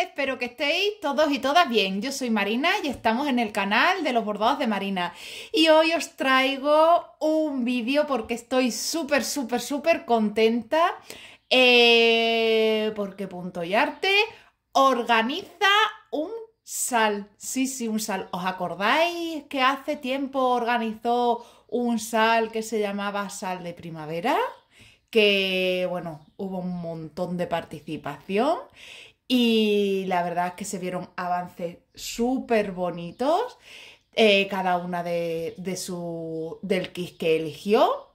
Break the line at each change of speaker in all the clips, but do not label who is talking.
Espero que estéis todos y todas bien. Yo soy Marina y estamos en el canal de los bordados de Marina. Y hoy os traigo un vídeo porque estoy súper, súper, súper contenta eh, porque Punto y Arte organiza un sal. Sí, sí, un sal. ¿Os acordáis que hace tiempo organizó un sal que se llamaba Sal de Primavera? que bueno, hubo un montón de participación y la verdad es que se vieron avances súper bonitos, eh, cada una de, de su, del kit que eligió.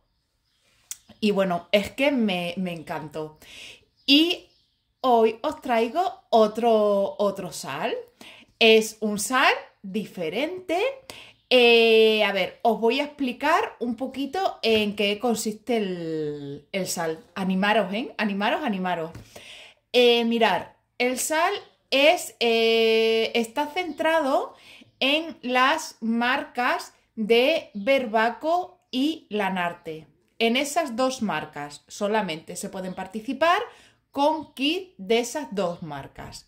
Y bueno, es que me, encantó. Y hoy os traigo otro, otro sal. Es un sal diferente. Eh, a ver, os voy a explicar un poquito en qué consiste el, sal. Animaros, ¿eh? Animaros, animaros. Eh, mirar, el sal es, eh, está centrado en las marcas de Berbaco y Lanarte. En esas dos marcas solamente se pueden participar con kit de esas dos marcas.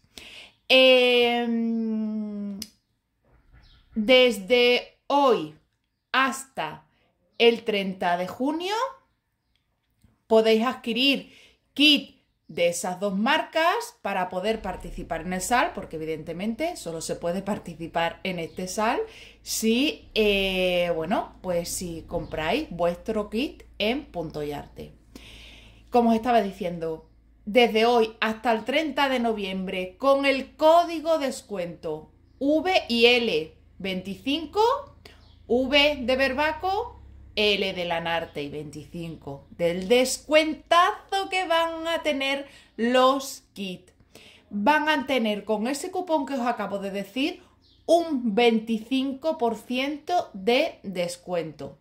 Em, desde hoy hasta el 30 de junio podéis adquirir kit de esas dos marcas para poder participar en el SAL, porque evidentemente solo se puede participar en este SAL si, eh, bueno, pues si compráis vuestro kit en Punto y Arte. Como os estaba diciendo, desde hoy hasta el 30 de noviembre con el código descuento vil 25, V de Verbaco, L de Lanarte y 25 del descuentazo que van a tener los kits. Van a tener con ese cupón que os acabo de decir un 25% de descuento.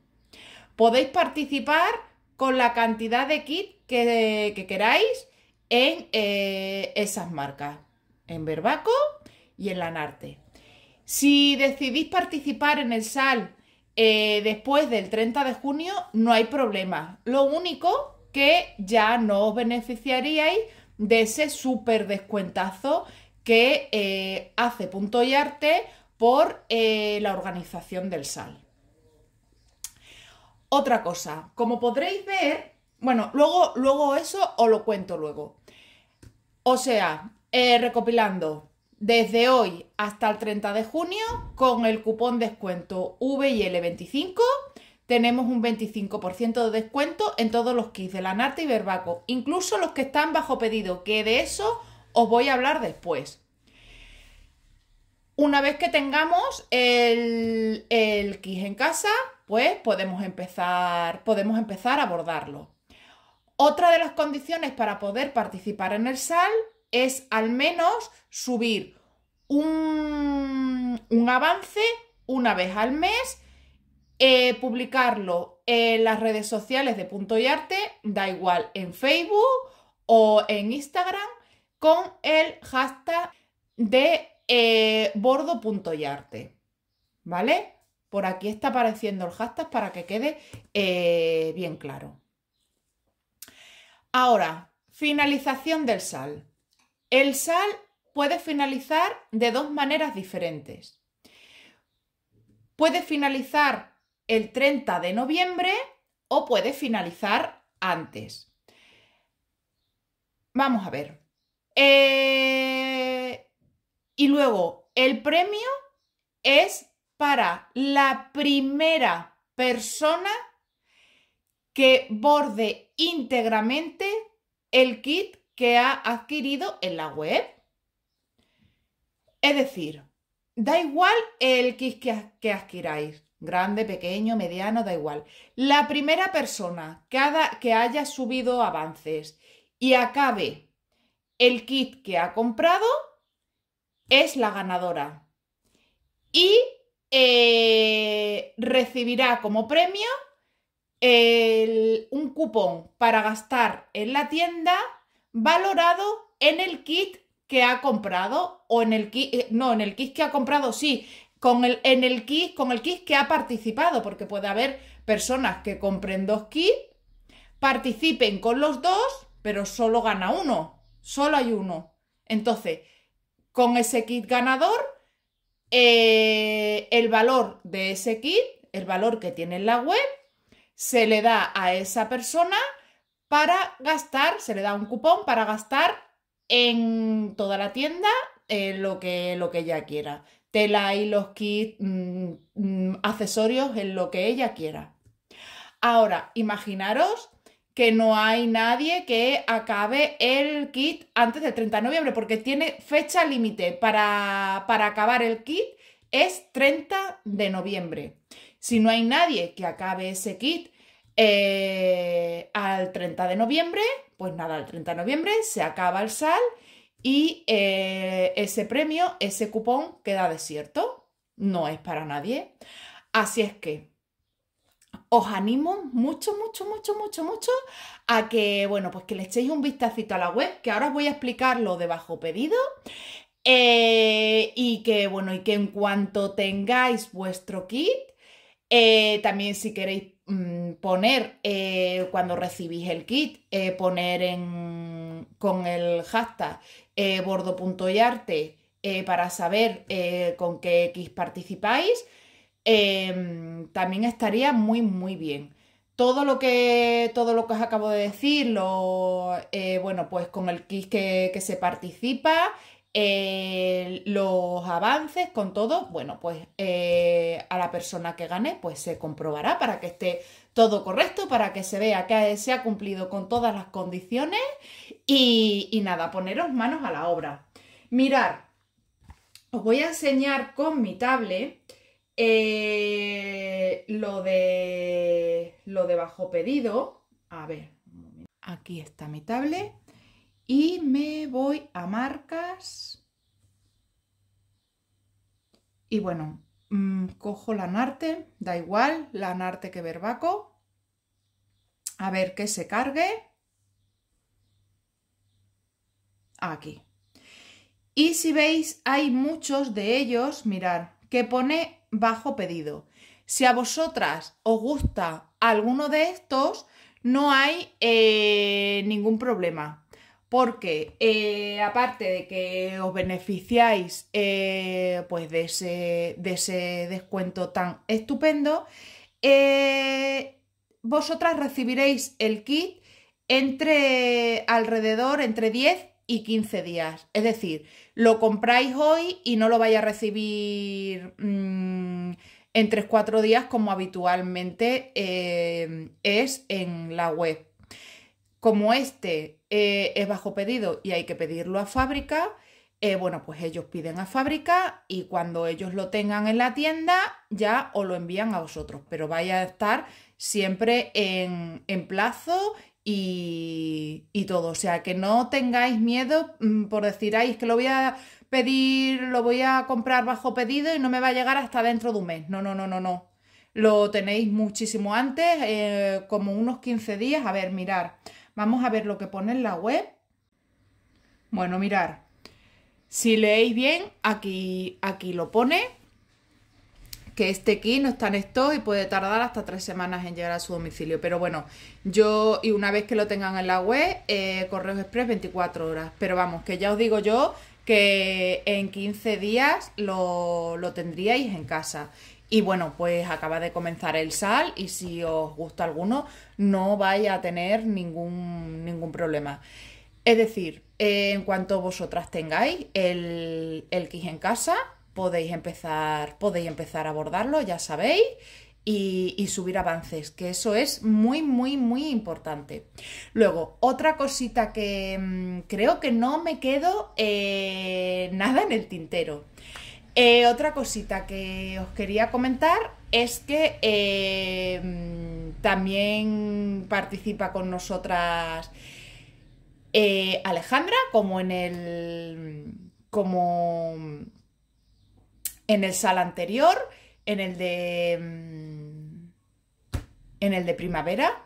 Podéis participar con la cantidad de kit que, queráis en eh, esas marcas, en Verbaco y en Lanarte. Si decidís participar en el SAL eh, después del 30 de junio no hay problema. Lo único que ya no os beneficiaríais de ese súper descuentazo que eh, hace Punto y Arte por eh, la organización del SAL. Otra cosa, como podréis ver, bueno, luego, luego eso os lo cuento luego. O sea, recopilando, desde hoy hasta el 30 de junio con el cupón descuento VIL25 tenemos un 25% de descuento en todos los kits de Lanarte y Verbaco, incluso los que están bajo pedido, que de eso os voy a hablar después. Una vez que tengamos el, el kit en casa, pues podemos empezar, podemos empezar a abordarlo. Otra de las condiciones para poder participar en el SAL es al menos subir un, avance una vez al mes, eh, publicarlo en las redes sociales de Punto y Arte, da igual en Facebook o en Instagram, con el hashtag de eh, y Arte ¿Vale? Por aquí está apareciendo el hashtag para que quede eh, bien claro. Ahora, finalización del sal. El sal puede finalizar de dos maneras diferentes. Puede finalizar el 30 de noviembre o puede finalizar antes. Vamos a ver. Eh, y luego, el premio es para la primera persona que borde íntegramente el kit que ha adquirido en la web. Es decir, da igual el kit que, adquiráis, grande, pequeño, mediano, da igual. La primera persona que haya subido avances y acabe el kit que ha comprado es la ganadora. Y eh, recibirá como premio un cupón para gastar en la tienda valorado en el kit que ha comprado o en el kit, eh, no, en el kit que ha comprado, sí, con el, en el kit, con el kit que ha participado, porque puede haber personas que compren dos kits, participen con los dos, pero solo gana uno, solo hay uno. Entonces, con ese kit ganador, eh, el valor de ese kit, el valor que tiene en la web, se le da a esa persona para gastar, se le da un cupón para gastar en toda la tienda eh, lo, que, lo que ella quiera. Tela y los kits, mm, mm, accesorios en lo que ella quiera. Ahora, imaginaros que no hay nadie que acabe el kit antes del 30 de noviembre, porque tiene fecha límite para, para acabar el kit es 30 de noviembre. Si no hay nadie que acabe ese kit eh, al 30 de noviembre, pues nada, al 30 de noviembre se acaba el sal y eh, ese premio, ese cupón queda desierto, no es para nadie. Así es que os animo mucho, mucho, mucho, mucho, mucho a que, bueno, pues que le echéis un vistacito a la web, que ahora os voy a explicar lo de bajo pedido. Eh, y que, bueno, y que en cuanto tengáis vuestro kit, también si queréis Mm, poner eh, cuando recibís el kit, eh, poner con el hashtag eh, bordo.yarte para saber con qué X participáis, em, también estaría muy, muy bien todo lo que todo lo que os acabo de decir, lo, bueno, pues con el kit que se participa, eh, los avances, con todo, bueno, pues eh, a la persona que gane, pues se comprobará para que esté todo correcto, para que se vea que se ha cumplido con todas las condiciones y, nada, poneros manos a la obra. Mirar, os voy a enseñar con mi tablet eh, lo de lo de bajo pedido. A ver, aquí está mi tablet y me voy a marcas y bueno, mm, cojo la narte, da igual, la narte que verbaco. A ver que se cargue. Aquí. Y si veis, hay muchos de ellos, mirar que pone bajo pedido. Si a vosotras os gusta alguno de estos, no hay eh, ningún problema porque eh, aparte de que os beneficiáis eh, pues de ese, de ese, descuento tan estupendo, eh, vosotras recibiréis el kit entre alrededor entre 10 y 15 días. Es decir, lo compráis hoy y no lo vais a recibir entre mm, en 3-4 días como habitualmente es en la web. Como este eh, es bajo pedido y hay que pedirlo a fábrica, eh, bueno, pues ellos piden a fábrica y cuando ellos lo tengan en la tienda ya os lo envían a vosotros, pero vaya a estar siempre en, plazo y, todo. O sea, que no tengáis miedo mm, por decir, que lo voy a pedir, lo voy a comprar bajo pedido y no me va a llegar hasta dentro de un mes. No, no, no, no, no. Lo tenéis muchísimo antes, eh, como unos 15 días. A ver, mirar. Vamos a ver lo que pone en la web. Bueno, mirar. Si leéis bien, aquí, aquí lo pone, que este kit no está en esto y puede tardar hasta tres semanas en llegar a su domicilio. Pero bueno, yo, y una vez que lo tengan en la web, eh, Correos Express 24 horas. Pero vamos, que ya os digo yo que en 15 días lo, lo tendríais en casa. Y bueno, pues acaba de comenzar el sal y si os gusta alguno, no vais a tener ningún, ningún problema. Es decir, en cuanto vosotras tengáis el, el kit en casa, podéis empezar, podéis empezar a abordarlo, ya sabéis. Y, subir avances, que eso es muy, muy, muy importante. Luego, otra cosita que mm, creo que no me quedo eh, nada en el tintero. Eh, otra cosita que os quería comentar es que eh, también participa con nosotras eh, Alejandra, como en el. como en el sal anterior, en el de. Mm, en el de primavera.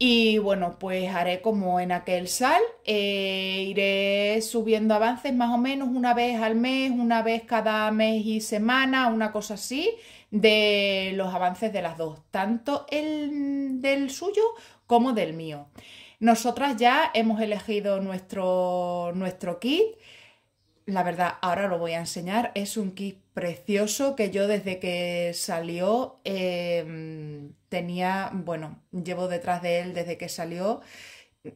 Y bueno, pues haré como en aquel sal, eh, iré subiendo avances más o menos una vez al mes, una vez cada mes y semana, una cosa así, de los avances de las dos, tanto el del suyo como del mío. Nosotras ya hemos elegido nuestro, nuestro kit. La verdad, ahora lo voy a enseñar. Es un kit precioso que yo desde que salió em, tenía, bueno, llevo detrás de él desde que salió.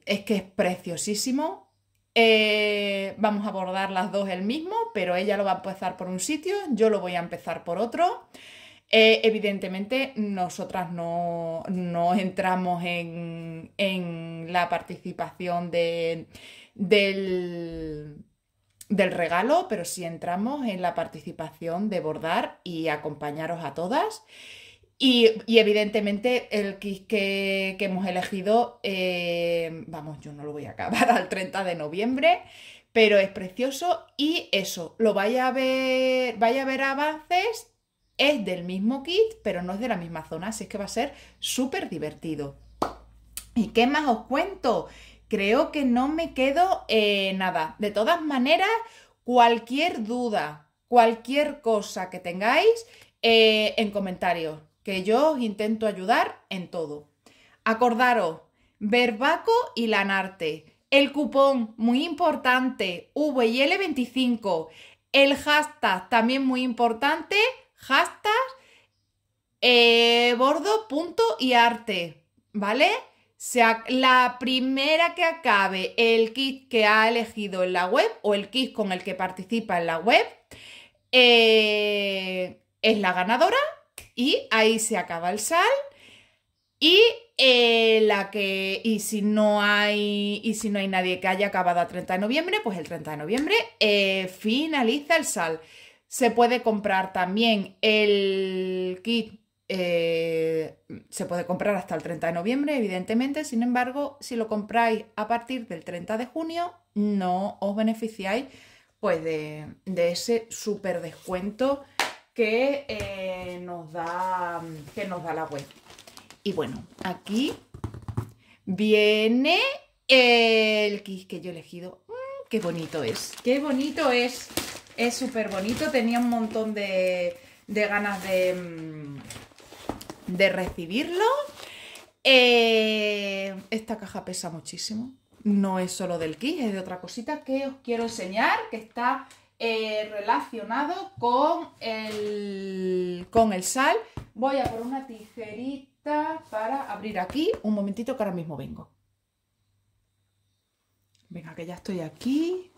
Es que es preciosísimo. Eh, vamos a abordar las dos el mismo, pero ella lo va a empezar por un sitio, yo lo voy a empezar por otro. Eh, evidentemente, nosotras no, entramos en, en, la participación de, del del regalo, pero si entramos en la participación de bordar y acompañaros a todas. Y, evidentemente el kit que, hemos elegido, eh, vamos, yo no lo voy a acabar al 30 de noviembre, pero es precioso y eso, lo vaya a ver, vaya a ver avances, es del mismo kit, pero no es de la misma zona, así que va a ser súper divertido. ¿Y qué más os cuento? creo que no me quedo nada. De todas maneras, cualquier duda, cualquier cosa que tengáis, eh, en comentarios, que yo os intento ayudar en todo. Acordaros, Verbaco y Lanarte, el cupón muy importante, vl 25 el hashtag también muy importante, hashtag y eh, arte ¿vale? sea la primera que acabe el kit que ha elegido en la web o el kit con el que participa en la web eh, es la ganadora y ahí se acaba el sal y eh, la que y si no hay y si no hay nadie que haya acabado a 30 de noviembre pues el 30 de noviembre eh, finaliza el sal se puede comprar también el kit eh, se puede comprar hasta el 30 de noviembre, evidentemente. Sin embargo, si lo compráis a partir del 30 de junio, no os beneficiáis pues, de, ese super descuento que, eh, nos da, que nos da la web. Y bueno, aquí viene el kit que yo he elegido. Mm, ¡Qué bonito es! ¡Qué bonito es! Es súper bonito. Tenía un montón de ganas de mm, de recibirlo. Eh, esta caja pesa muchísimo. No es solo del kit, es de otra cosita que os quiero enseñar que está eh, relacionado con el, con el sal. Voy a por una tijerita para abrir aquí. Un momentito que ahora mismo vengo. Venga, que ya estoy aquí.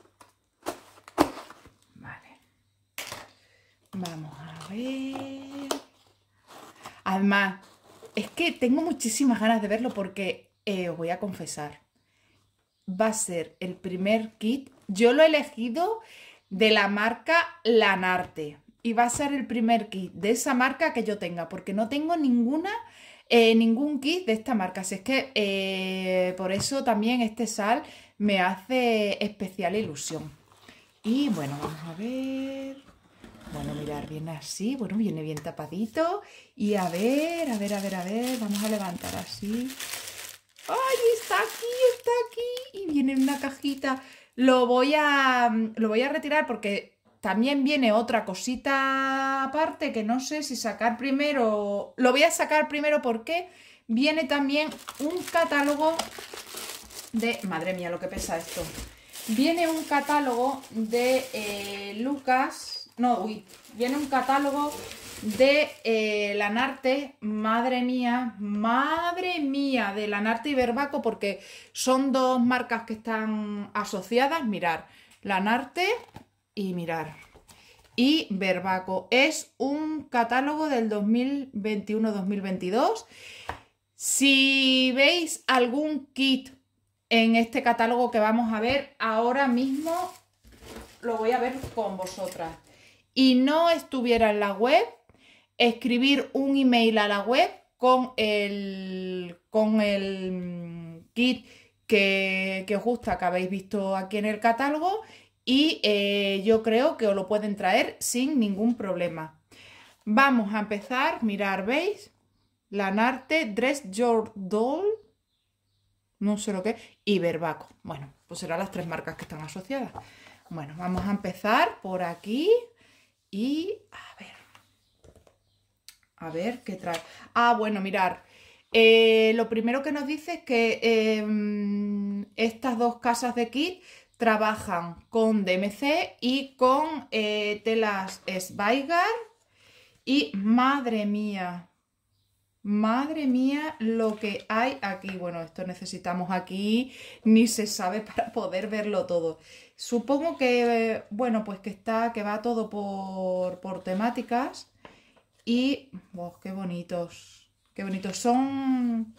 Vale. Vamos a ver. Además, es que tengo muchísimas ganas de verlo porque os eh, voy a confesar. Va a ser el primer kit. Yo lo he elegido de la marca Lanarte. Y va a ser el primer kit de esa marca que yo tenga, porque no tengo ninguna, eh, ningún kit de esta marca. Así es que eh, por eso también este sal me hace especial ilusión. Y bueno, vamos a ver. Bueno, mirar, viene así, bueno, viene bien tapadito. Y a ver, a ver, a ver, a ver, vamos a levantar así. ¡Ay, está aquí, está aquí! Y viene una cajita. Lo voy a, mm, lo voy a retirar porque también viene otra cosita aparte que no sé si sacar primero. Lo voy a sacar primero porque viene también un catálogo de... Madre mía, lo que pesa esto. Viene un catálogo de eh, Lucas no, uy, viene un catálogo de eh, Lanarte, madre mía, madre mía, de Lanarte y Verbaco, porque son dos marcas que están asociadas, mirar, Lanarte y mirar. Y Verbaco es un catálogo del 2021-2022. Si veis algún kit en este catálogo que vamos a ver ahora mismo, lo voy a ver con vosotras y no estuviera en la web, escribir un email a la web con el, con el mm, kit que, que os gusta, que habéis visto aquí en el catálogo y eh, yo creo que os lo pueden traer sin ningún problema. Vamos a empezar, mirar, ¿veis? Lanarte, Dress Your Doll, no sé lo que y Verbaco. Bueno, pues serán las tres marcas que están asociadas. Bueno, vamos a empezar por aquí. Y a ver. A ver qué trae. Ah, bueno, mirar. Eh, lo primero que nos dice es que em, estas dos casas de kit trabajan con DMC y con eh, telas Sveigar. Y madre mía, Madre mía, lo que hay aquí. Bueno, esto necesitamos aquí, ni se sabe para poder verlo todo. Supongo que, bueno, pues que está, que va todo por, por temáticas. Y, oh, qué bonitos, qué bonitos. Son,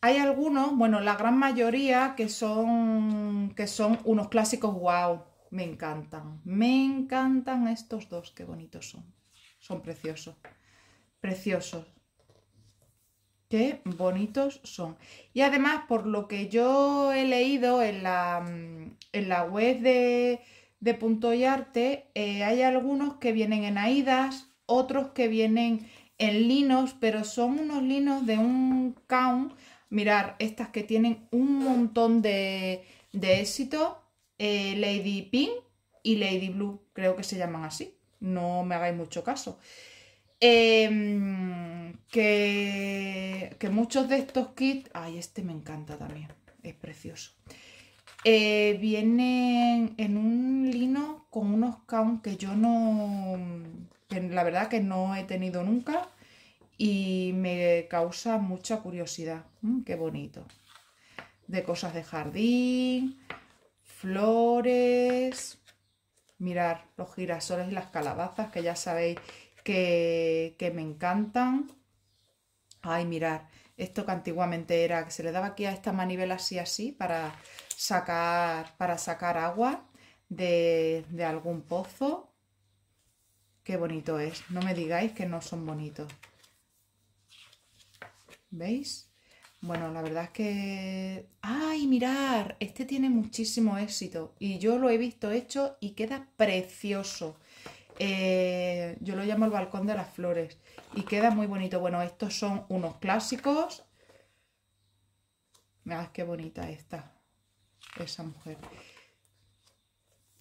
hay algunos, bueno, la gran mayoría que son, que son unos clásicos, wow, me encantan. Me encantan estos dos, qué bonitos son. Son preciosos preciosos. Qué bonitos son. Y además, por lo que yo he leído en la, mm, en la web de, Punto y Arte, eh, hay algunos que vienen en AIDAS, otros que vienen en linos, pero son unos linos de un count. Mirar, estas que tienen un montón de, éxito. Eh, Lady Pink y Lady Blue, creo que se llaman así. No me hagáis mucho caso. Em, que, muchos de estos kits, ay, este me encanta también, es precioso. Eh, vienen en un lino con unos count que yo no, que la verdad que no he tenido nunca y me causa mucha curiosidad. Mm, qué bonito. De cosas de jardín, flores. Mirar los girasoles y las calabazas, que ya sabéis que, me encantan. Ay, mirar, esto que antiguamente era, que se le daba aquí a esta manivela así, así, para sacar, para sacar agua de, de algún pozo. Qué bonito es, no me digáis que no son bonitos. ¿Veis? Bueno, la verdad es que... ¡Ay, mirar! Este tiene muchísimo éxito y yo lo he visto hecho y queda precioso. Eh, yo lo llamo el balcón de las flores y queda muy bonito. Bueno, estos son unos clásicos. Mirad qué bonita esta, esa mujer.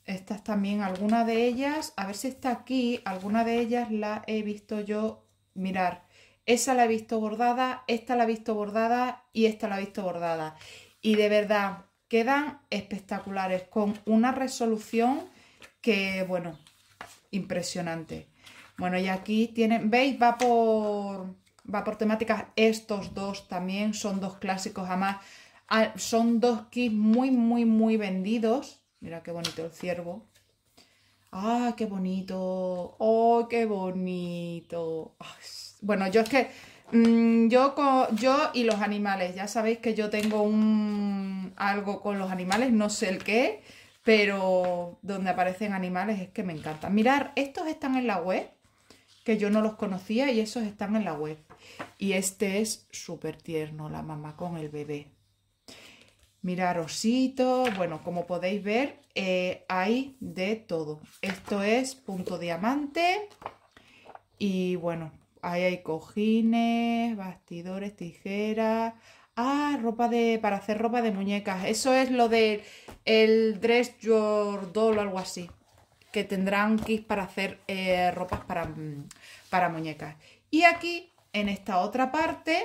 Estas también, alguna de ellas, a ver si está aquí, alguna de ellas la he visto yo mirar. Esa la he visto bordada, esta la he visto bordada y esta la he visto bordada. Y de verdad, quedan espectaculares con una resolución que, bueno, impresionante. Bueno, y aquí tienen, ¿veis? Va por, va por temáticas. Estos dos también son dos clásicos, jamás ah, Son dos kits muy, muy, muy vendidos. Mira qué bonito el ciervo. ¡Ah, qué bonito! ¡Oh, qué bonito! Bueno, yo es que mm, yo, yo y los animales, ya sabéis que yo tengo un algo con los animales, no sé el qué, pero donde aparecen animales es que me encanta. Mirar, estos están en la web, que yo no los conocía y esos están en la web. Y este es súper tierno, la mamá con el bebé. Mirad, ositos, bueno, como podéis ver, eh, hay de todo. Esto es punto diamante y bueno, ahí hay cojines, bastidores, tijeras, Ah, ropa de. para hacer ropa de muñecas. Eso es lo del el dress your doll o algo así. Que tendrán kits para hacer eh, ropas para, mm, para muñecas. Y aquí, en esta otra parte,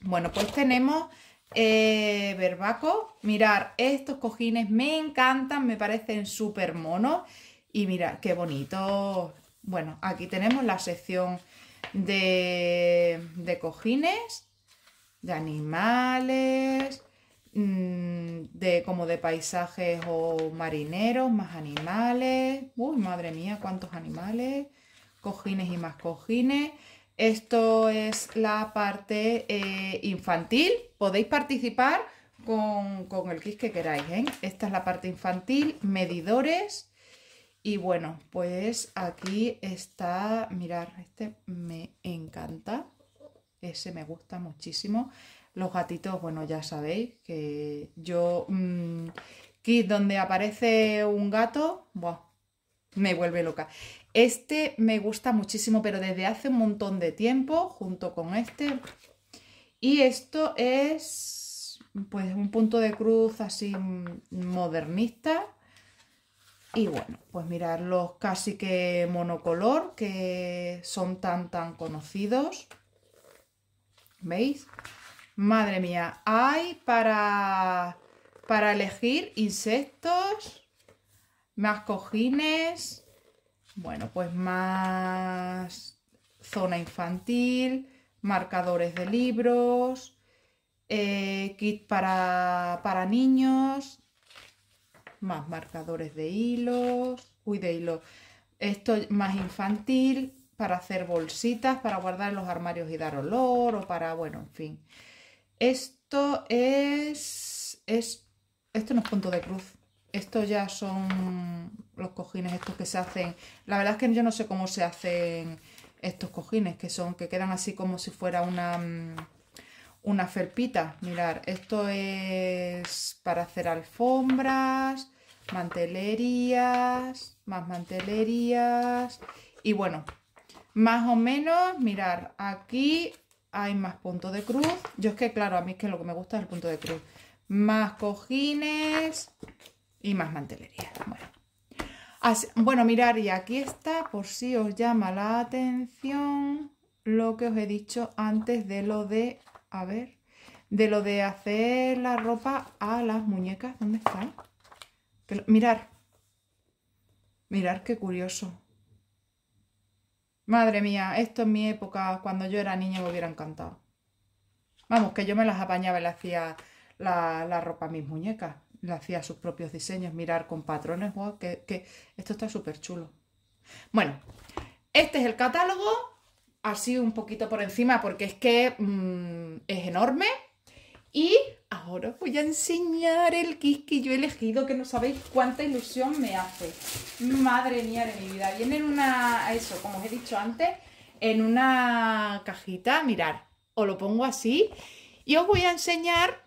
bueno, pues tenemos eh, verbaco. Mirar, estos cojines me encantan, me parecen súper monos. Y mira qué bonito. Bueno, aquí tenemos la sección de, de cojines de animales, mm, de como de paisajes o marineros, más animales. Uy, madre mía, cuántos animales. Cojines y más cojines. Esto es la parte eh, infantil. Podéis participar con, el kit que queráis. ¿eh? Esta es la parte infantil, medidores. Y bueno, pues aquí está, mirar, este me encanta. Ese me gusta muchísimo. Los gatitos, bueno, ya sabéis que yo... Mm, aquí donde aparece un gato, ¡buah! me vuelve loca. Este me gusta muchísimo, pero desde hace un montón de tiempo, junto con este. Y esto es pues un punto de cruz así mm, modernista. Y bueno, pues mirad los casi que monocolor que son tan tan conocidos. ¿Veis? Madre mía, hay para, para elegir insectos, más cojines, bueno, pues más zona infantil, marcadores de libros, eh, kit para, niños, más marcadores de hilos, uy, de hilos, esto más infantil, para hacer bolsitas, para guardar en los armarios y dar olor o para, bueno, en fin. Esto es, es, esto no es punto de cruz. Esto ya son los cojines estos que se hacen. La verdad es que yo no sé cómo se hacen estos cojines, que son, que quedan así como si fuera una, una felpita. Mirar, esto es para hacer alfombras, mantelerías, más mantelerías. Y bueno, más o menos, mirar, aquí hay más punto de cruz. Yo es que, claro, a mí es que lo que me gusta es el punto de cruz. Más cojines y más mantelería. Bueno, Así, bueno mirar, y aquí está, por si os llama la atención lo que os he dicho antes de lo de, a ver, de lo de hacer la ropa a las muñecas. ¿Dónde está? Mirar. Mirar qué curioso. Madre mía, esto en mi época, cuando yo era niña, me hubiera encantado. Vamos, que yo me las apañaba y le hacía la, ropa a mis muñecas. Le hacía sus propios diseños, mirar con patrones. que, esto está súper chulo. Bueno, este es el catálogo. Así un poquito por encima porque es que mm, es enorme. Y ahora os voy a enseñar el kit que yo he elegido, que no sabéis cuánta ilusión me hace. Madre mía de mi vida. Viene en una, eso, como os he dicho antes, en una cajita. Mirar, os lo pongo así. Y os voy a enseñar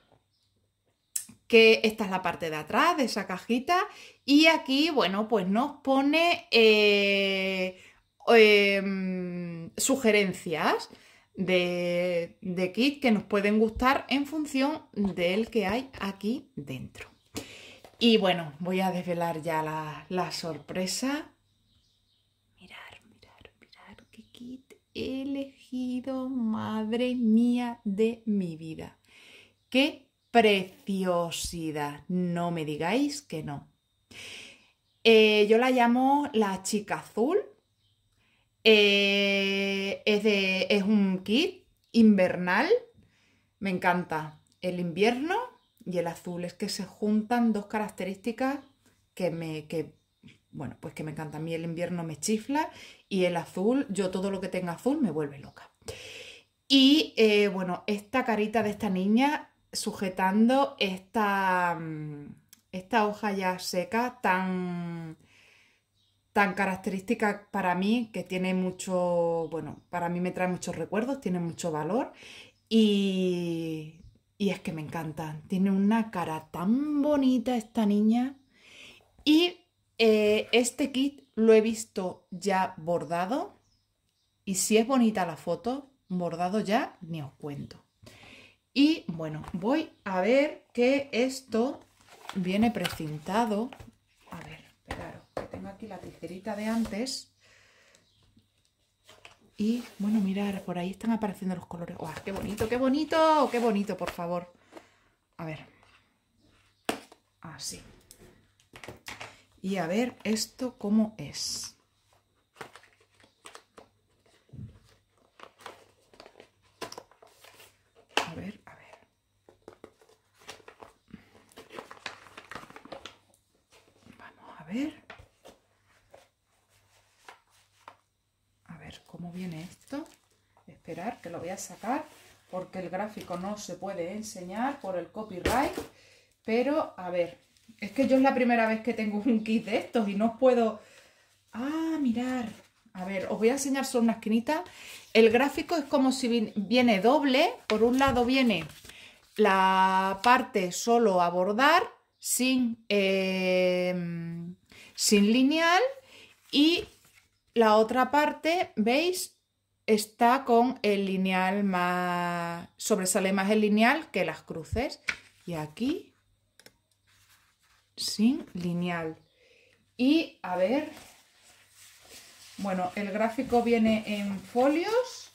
que esta es la parte de atrás de esa cajita. Y aquí, bueno, pues nos pone eh, em, sugerencias de, kit que nos pueden gustar en función del que hay aquí dentro. Y bueno, voy a desvelar ya la, sorpresa. Mirar, mirar, mirar qué kit he elegido, madre mía de mi vida. ¡Qué preciosidad! No me digáis que no. Eh, yo la llamo la chica azul eh, es, es un kit invernal. Me encanta el invierno y el azul. Es que se juntan dos características que me, que, bueno, pues que me encanta. A mí el invierno me chifla y el azul, yo todo lo que tenga azul me vuelve loca. Y eh, bueno, esta carita de esta niña sujetando esta, mm, esta hoja ya seca tan tan característica para mí, que tiene mucho, bueno, para mí me trae muchos recuerdos, tiene mucho valor y, es que me encanta Tiene una cara tan bonita esta niña y eh, este kit lo he visto ya bordado y si es bonita la foto, bordado ya, ni os cuento. Y bueno, voy a ver que esto viene precintado aquí la tijerita de antes. Y bueno, mirar, por ahí están apareciendo los colores. ¡Guau! ¡Qué bonito, qué bonito! ¡Qué bonito, por favor! A ver. Así. Y a ver esto cómo es. cómo viene esto. Esperar que lo voy a sacar porque el gráfico no se puede enseñar por el copyright. Pero, a ver, es que yo es la primera vez que tengo un kit de estos y no puedo... Ah, mirar. A ver, os voy a enseñar solo una esquinita. El gráfico es como si viene doble. Por un lado viene la parte solo a bordar sin, eh, sin lineal y la otra parte, ¿veis? Está con el lineal más... sobresale más el lineal que las cruces. Y aquí, sin lineal. Y a ver... Bueno, el gráfico viene en folios.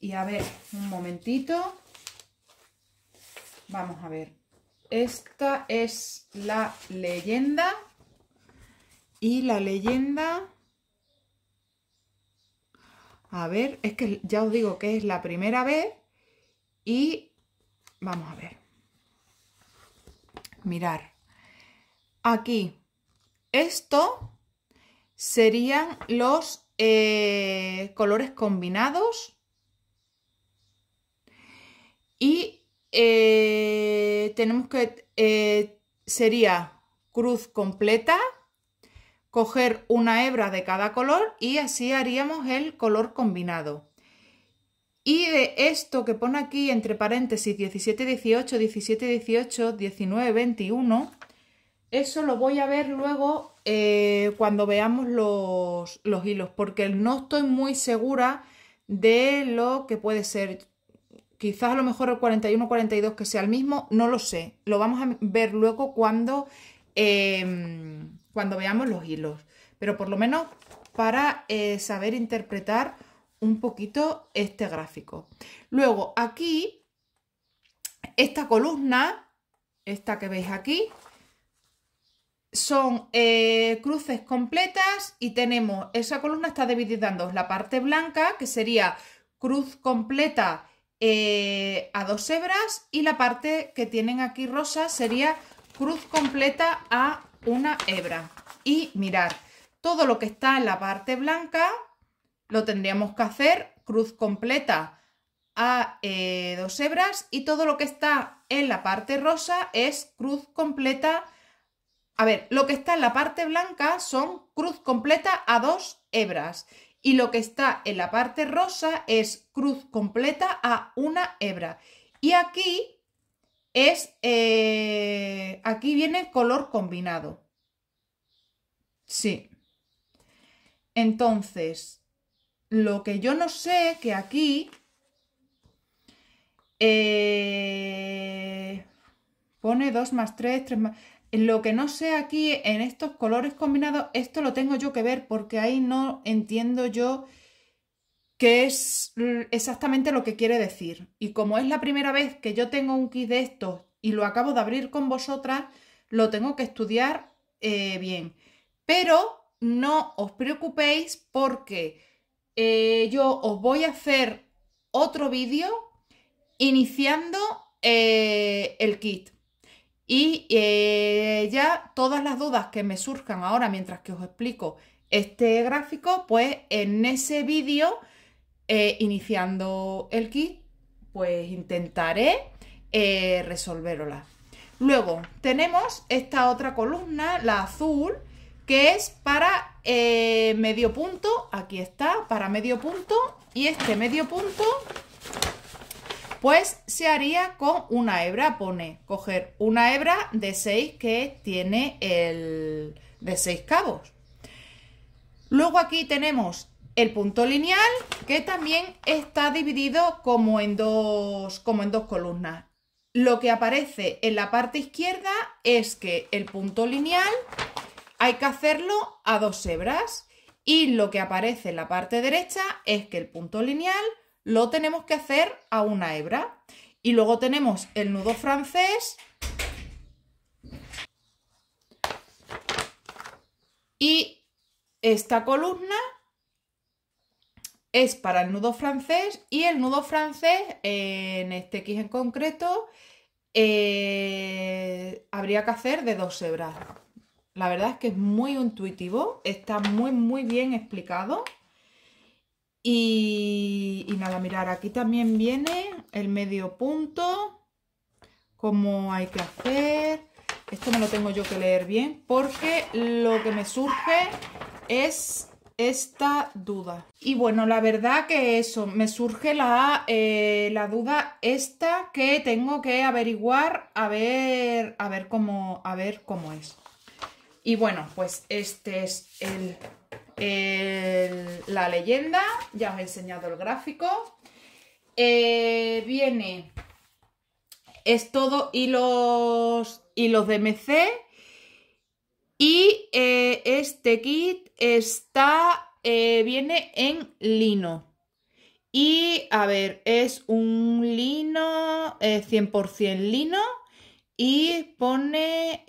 Y a ver, un momentito. Vamos a ver. Esta es la leyenda. Y la leyenda... A ver, es que ya os digo que es la primera vez y vamos a ver. Mirar. Aquí. Esto serían los eh, colores combinados. Y eh, tenemos que... Eh, sería cruz completa coger una hebra de cada color y así haríamos el color combinado. Y de esto que pone aquí entre paréntesis 17, 18, 17, 18, 19, 21, eso lo voy a ver luego eh, cuando veamos los, los hilos, porque no estoy muy segura de lo que puede ser. Quizás a lo mejor el 41, 42 que sea el mismo, no lo sé. Lo vamos a ver luego cuando... Eh, cuando veamos los hilos, pero por lo menos para eh, saber interpretar un poquito este gráfico. Luego aquí, esta columna, esta que veis aquí, son eh, cruces completas y tenemos, esa columna está dividida en dos, la parte blanca que sería cruz completa eh, a dos hebras y la parte que tienen aquí rosa sería cruz completa a una hebra. Y mirar, todo lo que está en la parte blanca lo tendríamos que hacer cruz completa a eh, dos hebras y todo lo que está en la parte rosa es cruz completa. A ver, lo que está en la parte blanca son cruz completa a dos hebras y lo que está en la parte rosa es cruz completa a una hebra. Y aquí es, eh, aquí viene color combinado. Sí. Entonces, lo que yo no sé que aquí eh, pone 2 más 3, 3 más... Lo que no sé aquí en estos colores combinados, esto lo tengo yo que ver porque ahí no entiendo yo que es exactamente lo que quiere decir. Y como es la primera vez que yo tengo un kit de estos y lo acabo de abrir con vosotras, lo tengo que estudiar eh, bien. Pero no os preocupéis porque eh, yo os voy a hacer otro vídeo iniciando eh, el kit. Y ya todas las dudas que me surjan ahora mientras que os explico este gráfico, pues en ese vídeo eh, iniciando el kit, pues intentaré eh, resolverla. Luego tenemos esta otra columna, la azul, que es para eh, medio punto, aquí está, para medio punto, y este medio punto pues se haría con una hebra, pone coger una hebra de 6 que tiene el de 6 cabos. Luego aquí tenemos el punto lineal que también está dividido como en dos, como en dos columnas. Lo que aparece en la parte izquierda es que el punto lineal hay que hacerlo a dos hebras y lo que aparece en la parte derecha es que el punto lineal lo tenemos que hacer a una hebra. Y luego tenemos el nudo francés y esta columna es para el nudo francés y el nudo francés, eh, en este X en concreto, eh, habría que hacer de dos hebras. La verdad es que es muy intuitivo, está muy, muy bien explicado. Y, y nada, mirar, aquí también viene el medio punto, cómo hay que hacer. Esto me lo tengo yo que leer bien porque lo que me surge es esta duda. Y bueno, la verdad que eso, me surge la, eh, la duda esta que tengo que averiguar a ver, a ver cómo, a ver cómo es. Y bueno, pues este es el, la leyenda, ya os he enseñado el gráfico. Eh, viene, es todo hilos, hilos de MC, y eh, este kit está, eh, viene en lino. Y a ver, es un lino, 100% eh, lino. Y pone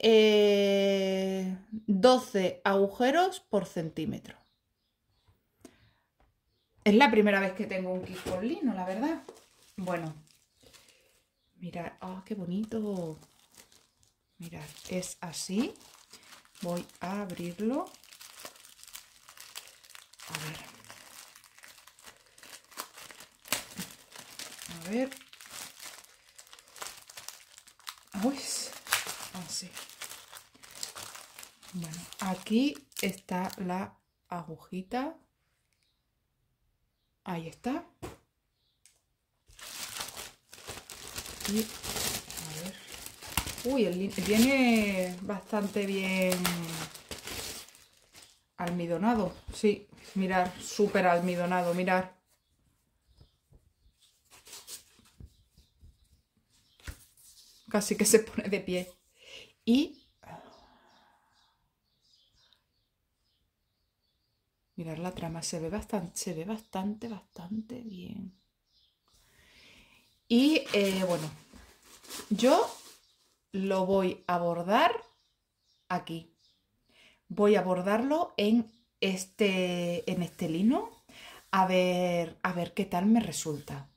12 agujeros por centímetro. Es la primera vez que tengo un kit con lino, la verdad. Bueno, mirad, ¡ah, qué bonito. Mirad, es así voy a abrirlo a ver a ver así ah, ah, bueno aquí está la agujita ahí está y Uy, el, viene bastante bien almidonado. Sí, mirar, súper almidonado, mirar. Casi que se pone de pie. Y... Mirar la trama, se ve bastante, se ve bastante, bastante bien. Y eh, bueno, yo lo voy a bordar aquí. Voy a bordarlo en este, en este lino a ver, a ver qué tal me resulta.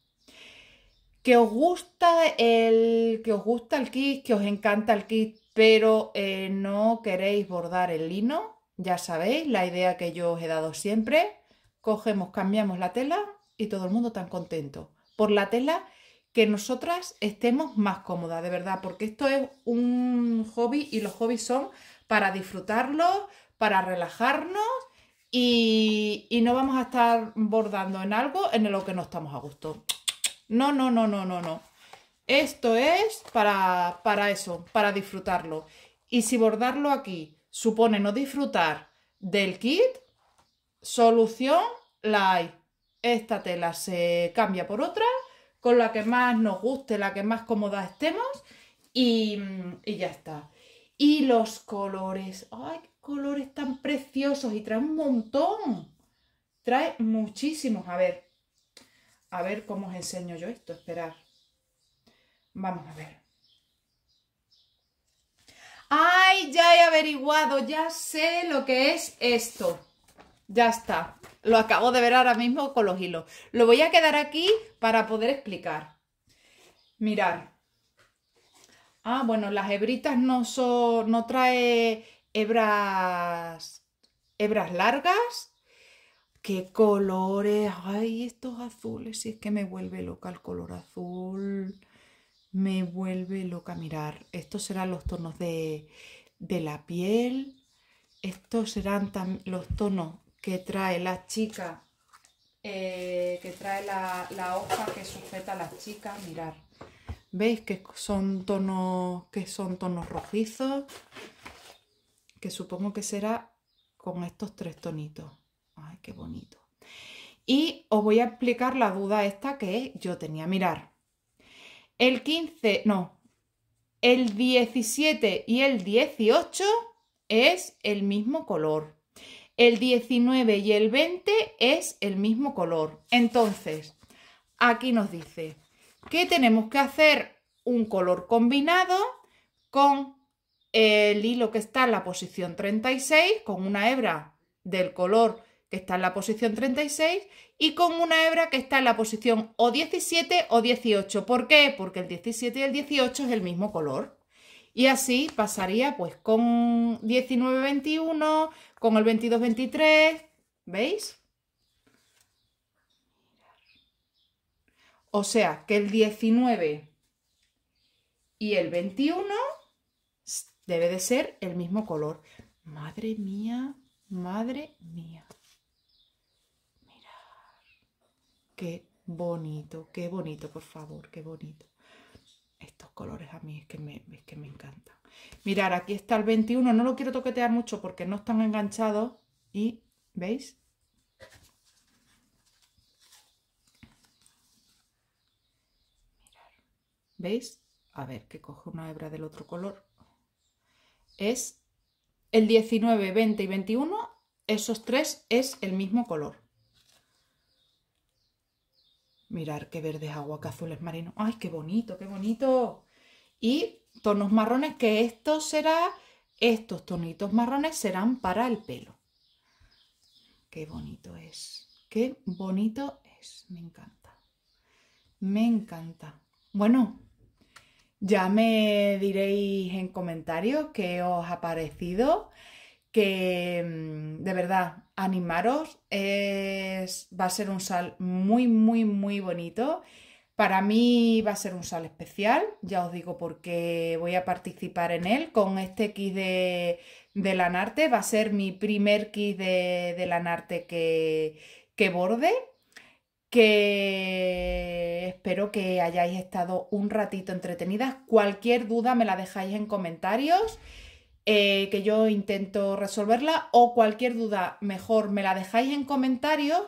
Que os gusta el, que os gusta el kit, que os encanta el kit, pero eh, no queréis bordar el lino, ya sabéis la idea que yo os he dado siempre. Cogemos, cambiamos la tela y todo el mundo tan contento. Por la tela que nosotras estemos más cómodas, de verdad, porque esto es un hobby y los hobbies son para disfrutarlos, para relajarnos y, no vamos a estar bordando en algo en lo que no estamos a gusto. No, no, no, no, no, no. Esto es para, para eso, para disfrutarlo. Y si bordarlo aquí supone no disfrutar del kit, solución la hay. Esta tela se cambia por otra con la que más nos guste, la que más cómoda estemos y, ya está. Y los colores, ¡ay, qué colores tan preciosos! Y trae un montón, trae muchísimos. A ver, a ver cómo os enseño yo esto, esperar. Vamos a ver. ¡Ay, ya he averiguado! Ya sé lo que es esto. Ya está. Lo acabo de ver ahora mismo con los hilos. Lo voy a quedar aquí para poder explicar. Mirar. Ah, bueno, las hebritas no son, no trae hebras, hebras largas. ¡Qué colores! ¡Ay, estos azules! Si es que me vuelve loca el color azul. Me vuelve loca mirar. Estos serán los tonos de, de la piel. Estos serán los tonos que trae la chica, eh, que trae la, la, hoja que sujeta a las chicas, mirar. ¿Veis que son tonos, que son tonos rojizos? Que supongo que será con estos tres tonitos. Ay, qué bonito. Y os voy a explicar la duda esta que yo tenía. Mirar. El 15, no, el 17 y el 18 es el mismo color. El 19 y el 20 es el mismo color. Entonces, aquí nos dice que tenemos que hacer un color combinado con el hilo que está en la posición 36, con una hebra del color que está en la posición 36 y con una hebra que está en la posición o 17 o 18. ¿Por qué? Porque el 17 y el 18 es el mismo color. Y así pasaría pues con 19-21, con el 22-23, ¿veis? O sea que el 19 y el 21 debe de ser el mismo color. Madre mía, madre mía. Mirad, qué bonito, qué bonito, por favor, qué bonito colores a mí es que, me, es que me encantan. Mirar, aquí está el 21, no lo quiero toquetear mucho porque no están enganchados y, ¿veis? ¿veis? A ver, que coge una hebra del otro color. Es el 19, 20 y 21, esos tres es el mismo color. Mirar qué verdes agua, qué azules marinos. ¡Ay, qué bonito, qué bonito! Y tonos marrones, que esto será, estos tonitos marrones serán para el pelo. ¡Qué bonito es! ¡Qué bonito es! Me encanta. Me encanta. Bueno, ya me diréis en comentarios qué os ha parecido que mm, de verdad, animaros, va a ser un sal muy, muy, muy bonito. Para mí va a ser un sal especial, ya os digo porque voy a participar en él con este kit de, Lanarte, va a ser mi primer kit de, Lanarte que, que borde, que espero que hayáis estado un ratito entretenidas. Cualquier duda me la dejáis en comentarios. Eh, que yo intento resolverla o cualquier duda, mejor me la dejáis en comentarios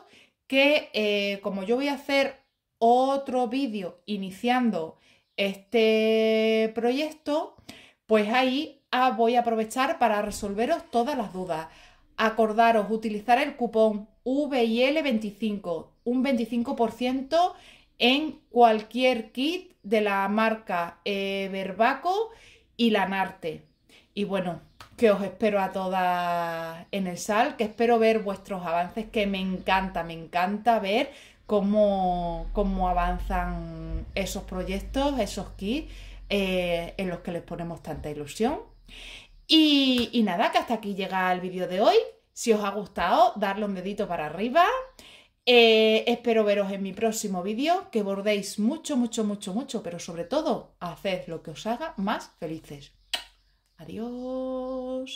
que eh, como yo voy a hacer otro vídeo iniciando este proyecto, pues ahí ah, voy a aprovechar para resolveros todas las dudas. Acordaros utilizar el cupón VIL25, un 25% en cualquier kit de la marca eh, Verbaco y Lanarte. Y bueno, que os espero a todas en el SAL, que espero ver vuestros avances, que me encanta, me encanta ver cómo, cómo avanzan esos proyectos, esos kits eh, en los que les ponemos tanta ilusión. Y, nada, que hasta aquí llega el vídeo de hoy. Si os ha gustado, darle un dedito para arriba. Eh, espero veros en mi próximo vídeo, que bordéis mucho, mucho, mucho, mucho, pero sobre todo, haced lo que os haga más felices. Adiós.